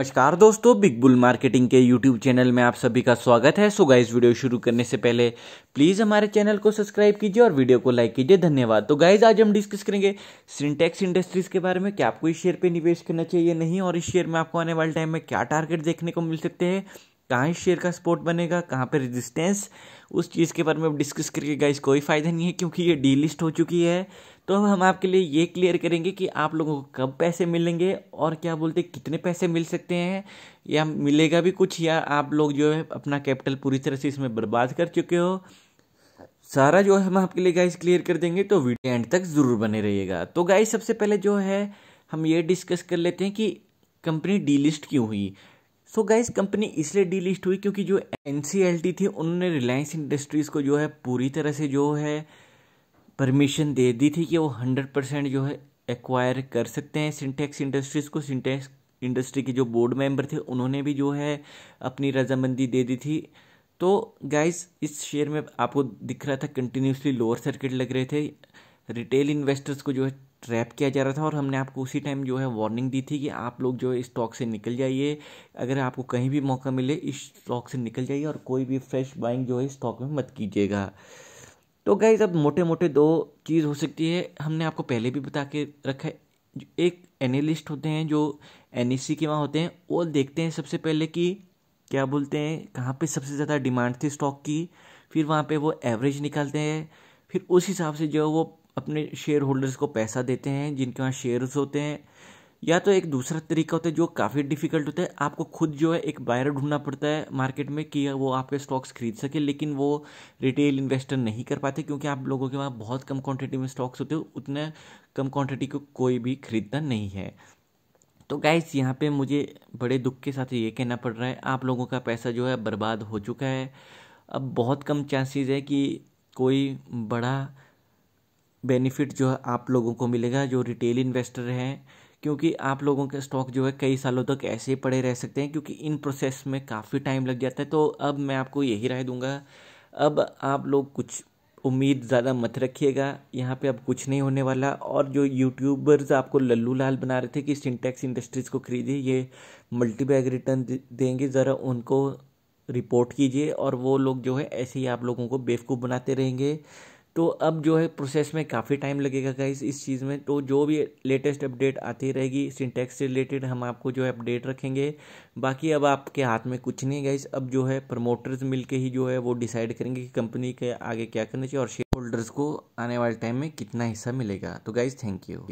नमस्कार दोस्तों big bull marketing के यूट्यूब चैनल में आप सभी का स्वागत है सो गाइज वीडियो शुरू करने से पहले प्लीज़ हमारे चैनल को सब्सक्राइब कीजिए और वीडियो को लाइक कीजिए धन्यवाद तो गाइज आज हम डिस्कस करेंगे सिंटेक्स इंडस्ट्रीज़ के बारे में क्या आपको इस शेयर पे निवेश करना चाहिए नहीं और इस शेयर में आपको आने वाले टाइम में क्या टारगेट देखने को मिल सकते हैं कहाँ इस शेयर का सपोर्ट बनेगा कहाँ पे रेजिस्टेंस उस चीज़ के बारे में डिस्कस करके गाइस कोई फ़ायदा नहीं है क्योंकि ये डी लिस्ट हो चुकी है तो अब हम आपके लिए ये क्लियर करेंगे कि आप लोगों को कब पैसे मिलेंगे और क्या बोलते कितने पैसे मिल सकते हैं या मिलेगा भी कुछ या आप लोग जो है अपना कैपिटल पूरी तरह से इसमें बर्बाद कर चुके हो सारा जो है हम आपके लिए गाइस क्लियर कर देंगे तो वीडियो एंड तक ज़रूर बने रहिएगा तो गाइस सबसे पहले जो है हम ये डिस्कस कर लेते हैं कि कंपनी डी लिस्ट क्यों हुई सो गाइस कंपनी इसलिए डीलिस्ट हुई क्योंकि जो एन थी उन्होंने रिलायंस इंडस्ट्रीज़ को जो है पूरी तरह से जो है परमिशन दे दी थी कि वो हंड्रेड परसेंट जो है एक्वायर कर सकते हैं सिंटेक्स इंडस्ट्रीज़ को सिंटेक्स इंडस्ट्री के जो बोर्ड मेंबर थे उन्होंने भी जो है अपनी रजामंदी दे दी थी तो गाइस इस शेयर में आपको दिख रहा था कंटिन्यूसली लोअर सर्किट लग रहे थे रिटेल इन्वेस्टर्स को जो है ट्रैप किया जा रहा था और हमने आपको उसी टाइम जो है वार्निंग दी थी कि आप लोग जो है स्टॉक से निकल जाइए अगर आपको कहीं भी मौका मिले इस स्टॉक से निकल जाइए और कोई भी फ्रेश बाइंग जो है स्टॉक में मत कीजिएगा तो गाइज अब मोटे मोटे दो चीज़ हो सकती है हमने आपको पहले भी बता के रखा है एक एनालिस्ट होते हैं जो एन के वहाँ होते हैं वो देखते हैं सबसे पहले कि क्या बोलते हैं कहाँ पे सबसे ज़्यादा डिमांड थी स्टॉक की फिर वहाँ पे वो एवरेज निकालते हैं फिर उस हिसाब से जो है वो अपने शेयर होल्डर्स को पैसा देते हैं जिनके वहाँ शेयर्स होते हैं या तो एक दूसरा तरीका होता है जो काफ़ी डिफिकल्ट होता है आपको खुद जो है एक बायर ढूंढना पड़ता है मार्केट में कि वो आपके स्टॉक्स खरीद सके लेकिन वो रिटेल इन्वेस्टर नहीं कर पाते क्योंकि आप लोगों के वहाँ बहुत कम क्वांटिटी में स्टॉक्स होते हो उतने कम क्वांटिटी को कोई भी खरीदता नहीं है तो गाइस यहाँ पे मुझे बड़े दुख के साथ ये कहना पड़ रहा है आप लोगों का पैसा जो है बर्बाद हो चुका है अब बहुत कम चांसेस है कि कोई बड़ा बेनिफिट जो है आप लोगों को मिलेगा जो रिटेल इन्वेस्टर हैं क्योंकि आप लोगों के स्टॉक जो है कई सालों तक ऐसे ही पड़े रह सकते हैं क्योंकि इन प्रोसेस में काफ़ी टाइम लग जाता है तो अब मैं आपको यही राय दूंगा अब आप लोग कुछ उम्मीद ज़्यादा मत रखिएगा यहाँ पे अब कुछ नहीं होने वाला और जो यूट्यूबर्स आपको लल्लू लाल बना रहे थे कि सिंटेक्स इंडस्ट्रीज़ को खरीदिए ये मल्टीबैग रिटर्न देंगे ज़रा उनको रिपोर्ट कीजिए और वो लोग जो है ऐसे ही आप लोगों को बेवकूफ़ बनाते रहेंगे तो अब जो है प्रोसेस में काफ़ी टाइम लगेगा गाइस इस चीज़ में तो जो भी लेटेस्ट अपडेट आती रहेगी सिंटेक्स से रिलेटेड हम आपको जो है अपडेट रखेंगे बाकी अब आपके हाथ में कुछ नहीं है गाइस अब जो है प्रमोटर्स मिल ही जो है वो डिसाइड करेंगे कि कंपनी के आगे क्या करना चाहिए और शेयर होल्डर्स को आने वाले टाइम में कितना हिस्सा मिलेगा तो गाइज थैंक यू